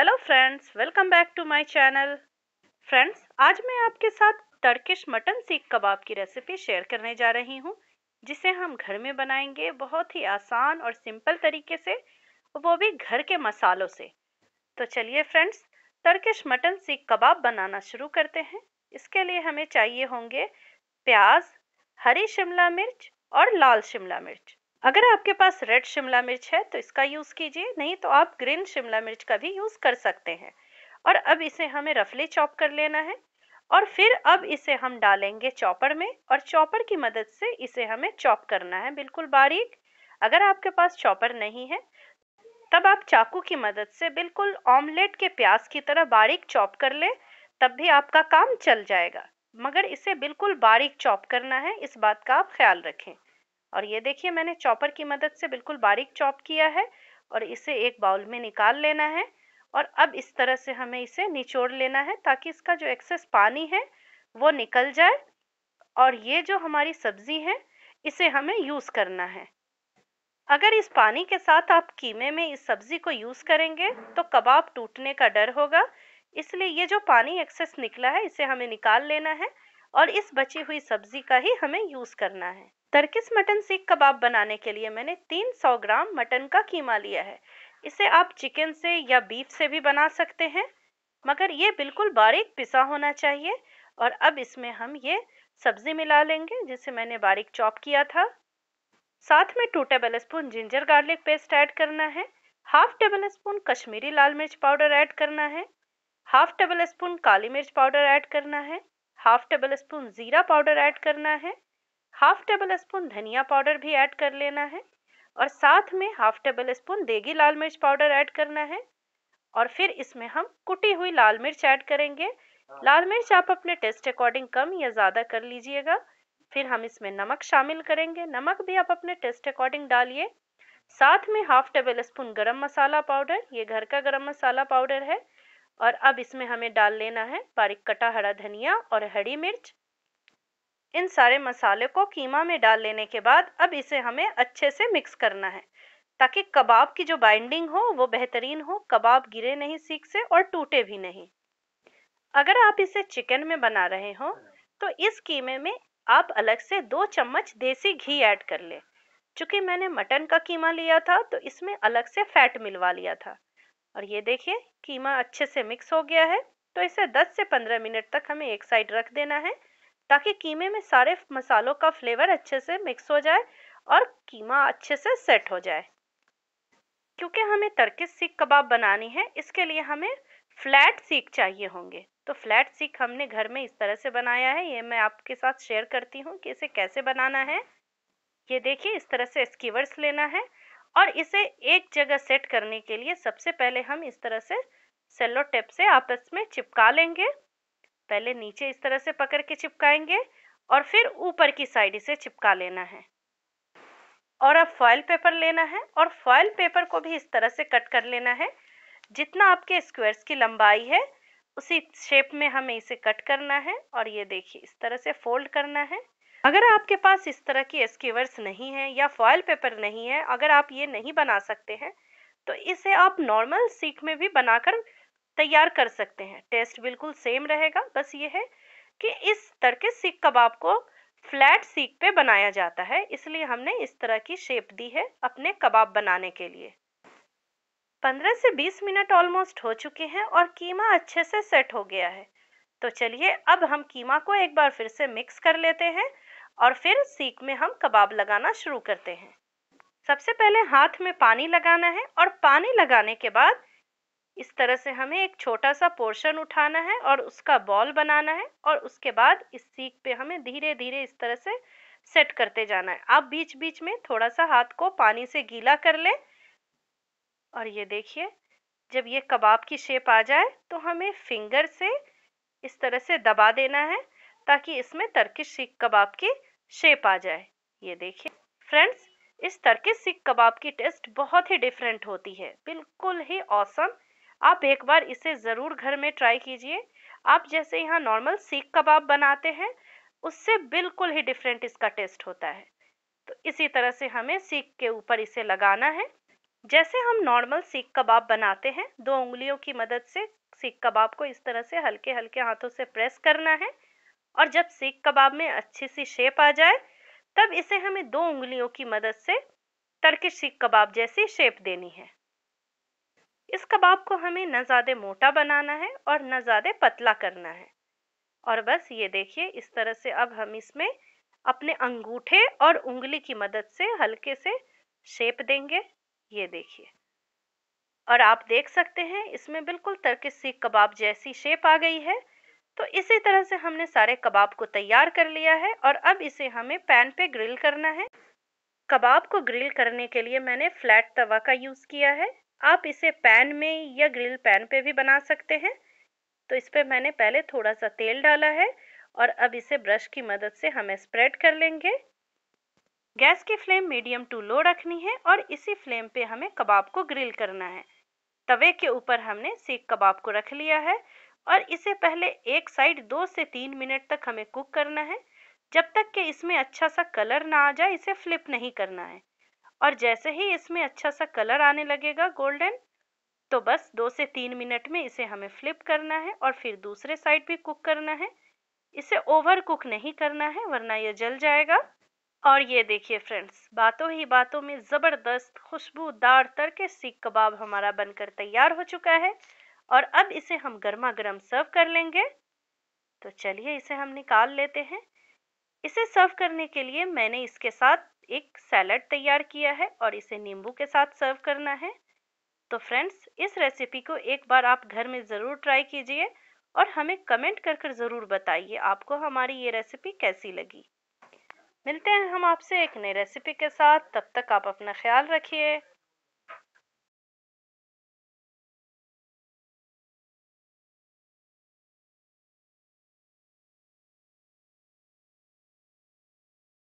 hello friends welcome back to my channel friends आज मैं आपके साथ टर्किश मटन सीख कबाब की रेसिपी शेयर करने जा रही हूँ जिसे हम घर में बनाएंगे बहुत ही आसान और सिंपल तरीके से वो भी घर के मसालों से तो चलिए फ्रेंड्स टर्किश मटन सीख कबाब बनाना शुरू करते हैं इसके लिए हमें चाहिए होंगे प्याज हरी शिमला मिर्च और लाल शिमला मिर्च अगर आपके पास रेड शिमला मिर्च है तो इसका यूज़ कीजिए नहीं तो आप ग्रीन शिमला मिर्च का भी यूज़ कर सकते हैं और अब इसे हमें रफली चॉप कर लेना है और फिर अब इसे हम डालेंगे चॉपर में और चॉपर की मदद से इसे हमें चॉप करना है बिल्कुल बारीक अगर आपके पास चॉपर नहीं है तब आप चाकू की मदद से बिल्कुल ऑमलेट के प्याज की तरह बारीक चॉप कर लें तब भी आपका काम चल जाएगा मगर इसे बिल्कुल बारीक चॉप करना है इस बात का आप ख्याल रखें और ये देखिए मैंने चॉपर की मदद से बिल्कुल बारीक चॉप किया है और इसे एक बाउल में निकाल लेना है और अब इस तरह से हमें इसे निचोड़ लेना है ताकि इसका जो एक्सेस पानी है वो निकल जाए और ये जो हमारी सब्ज़ी है इसे हमें यूज़ करना है अगर इस पानी के साथ आप कीमे में इस सब्ज़ी को यूज़ करेंगे तो कबाब टूटने का डर होगा इसलिए ये जो पानी एक्सेस निकला है इसे हमें निकाल लेना है और इस बची हुई सब्जी का ही हमें यूज़ करना है तर्किस मटन सीख कबाब बनाने के लिए मैंने 300 ग्राम मटन का कीमा लिया है इसे आप चिकन से या बीफ से भी बना सकते हैं मगर ये बिल्कुल बारीक पिसा होना चाहिए और अब इसमें हम ये सब्जी मिला लेंगे जिसे मैंने बारीक चॉप किया था साथ में two tablespoon ginger garlic paste add करना है हाफ टेबल स्पून कश्मीरी लाल मिर्च पाउडर ऐड करना है हाफ टेबल स्पून काली मिर्च पाउडर ऐड करना है हाफ टेबल स्पून ज़ीरा पाउडर ऐड करना है हाफ टेबल स्पून धनिया पाउडर भी ऐड कर लेना है और साथ में हाफ टेबल स्पून देगी लाल मिर्च पाउडर ऐड करना है और फिर इसमें हम कुटी हुई लाल मिर्च ऐड करेंगे लाल मिर्च आप अपने टेस्ट अकॉर्डिंग कम या ज़्यादा कर लीजिएगा फिर हम इसमें नमक शामिल करेंगे नमक भी आप अपने टेस्ट अकॉर्डिंग डालिए साथ में हाफ टेबल स्पून गरम मसाला पाउडर ये घर का गरम मसाला पाउडर है और अब इसमें हमें डाल लेना है बारीक कटा हरा धनिया और हरी मिर्च इन सारे मसाले को कीमा में डाल लेने के बाद अब इसे हमें अच्छे से मिक्स करना है ताकि कबाब की जो बाइंडिंग हो वो बेहतरीन हो कबाब गिरे नहीं सीख से और टूटे भी नहीं अगर आप इसे चिकन में बना रहे हो तो इस कीमे में आप अलग से दो चम्मच देसी घी ऐड कर ले चूंकि मैंने मटन का कीमा लिया था तो इसमें अलग से फैट मिलवा लिया था और ये देखिए कीमा अच्छे से मिक्स हो गया है तो इसे 10 से 15 मिनट तक हमें एक साइड रख देना है ताकि कीमे में सारे मसालों का फ्लेवर अच्छे से मिक्स हो जाए और कीमा अच्छे से सेट हो जाए क्योंकि हमें तड़के सीख कबाब बनानी है इसके लिए हमें फ्लैट सीख चाहिए होंगे तो फ्लैट सीख हमने घर में इस तरह से बनाया है ये मैं आपके साथ शेयर करती हूँ कि इसे कैसे बनाना है ये देखिए इस तरह से स्कीवर्स लेना है और इसे एक जगह सेट करने के लिए सबसे पहले हम इस तरह से सेलो टेप से आपस में चिपका लेंगे पहले नीचे इस तरह से पकड़ के चिपकाएंगे और फिर ऊपर की साइड इसे चिपका लेना है और अब फॉइल पेपर लेना है और फॉयल पेपर को भी इस तरह से कट कर लेना है जितना आपके स्क्वेयर्स की लंबाई है उसी शेप में हमें इसे कट करना है और ये देखिए इस तरह से फोल्ड करना है अगर आपके पास इस तरह की एस्कीवर्स नहीं है या फॉयल पेपर नहीं है अगर आप ये नहीं बना सकते हैं तो इसे आप नॉर्मल सीट में भी बनाकर तैयार कर सकते हैं टेस्ट बिल्कुल सेम रहेगा बस ये है कि इस तरह के सीख कबाब को फ्लैट सीख पे बनाया जाता है इसलिए हमने इस तरह की शेप दी है अपने कबाब बनाने के लिए 15 से 20 मिनट ऑलमोस्ट हो चुके हैं और कीमा अच्छे से सेट हो गया है तो चलिए अब हम कीमा को एक बार फिर से मिक्स कर लेते हैं और फिर सीख में हम कबाब लगाना शुरू करते हैं सबसे पहले हाथ में पानी लगाना है और पानी लगाने के बाद इस तरह से हमें एक छोटा सा पोर्शन उठाना है और उसका बॉल बनाना है और उसके बाद इस सीख पे हमें धीरे धीरे इस तरह से सेट करते जाना है आप बीच बीच में थोड़ा सा हाथ को पानी से गीला कर लें और ये देखिए जब ये कबाब की शेप आ जाए तो हमें फिंगर से इस तरह से दबा देना है ताकि इसमें तर्किश सीख कबाब की शेप आ जाए ये देखिए फ्रेंड्स इस टर्की सीख कबाब की टेस्ट बहुत ही डिफरेंट होती है बिल्कुल ही औसम आप एक बार इसे ज़रूर घर में ट्राई कीजिए आप जैसे यहाँ नॉर्मल सीख कबाब बनाते हैं उससे बिल्कुल ही डिफरेंट इसका टेस्ट होता है तो इसी तरह से हमें सीख के ऊपर इसे लगाना है जैसे हम नॉर्मल सीख कबाब बनाते हैं दो उंगलियों की मदद से सीख कबाब को इस तरह से हल्के हल्के हाथों से प्रेस करना है और जब सीख कबाब में अच्छी सी शेप आ जाए तब इसे हमें दो उंगलियों की मदद से टर्किश सीख कबाब जैसी शेप देनी है इस कबाब को हमें न ज़्यादा मोटा बनाना है और न ज़्यादा पतला करना है और बस ये देखिए इस तरह से अब हम इसमें अपने अंगूठे और उंगली की मदद से हल्के से शेप देंगे ये देखिए और आप देख सकते हैं इसमें बिल्कुल तर्किस सीख कबाब जैसी शेप आ गई है तो इसी तरह से हमने सारे कबाब को तैयार कर लिया है और अब इसे हमें पैन पे ग्रिल करना है कबाब को ग्रिल करने के लिए मैंने फ्लैट तवा का यूज़ किया है आप इसे पैन में या ग्रिल पैन पे भी बना सकते हैं तो इस पर मैंने पहले थोड़ा सा तेल डाला है और अब इसे ब्रश की मदद से हमें स्प्रेड कर लेंगे गैस की फ्लेम मीडियम टू लो रखनी है और इसी फ्लेम पे हमें कबाब को ग्रिल करना है तवे के ऊपर हमने सीख कबाब को रख लिया है और इसे पहले एक साइड दो से तीन मिनट तक हमें कुक करना है जब तक कि इसमें अच्छा सा कलर ना आ जाए इसे फ्लिप नहीं करना है और जैसे ही इसमें अच्छा सा कलर आने लगेगा गोल्डन तो बस दो से तीन मिनट में इसे हमें फ्लिप करना है और फिर दूसरे साइड भी कुक करना है इसे ओवर कुक नहीं करना है वरना यह जल जाएगा और ये देखिए फ्रेंड्स बातों ही बातों में ज़बरदस्त खुशबूदार तड़के सीख कबाब हमारा बनकर तैयार हो चुका है और अब इसे हम गर्मा गर्म सर्व कर लेंगे तो चलिए इसे हम निकाल लेते हैं इसे सर्व करने के लिए मैंने इसके साथ एक सैलड तैयार किया है और इसे नींबू के साथ सर्व करना है तो फ्रेंड्स इस रेसिपी को एक बार आप घर में ज़रूर ट्राई कीजिए और हमें कमेंट कर कर ज़रूर बताइए आपको हमारी ये रेसिपी कैसी लगी मिलते हैं हम आपसे एक नई रेसिपी के साथ तब तक आप अपना ख्याल रखिए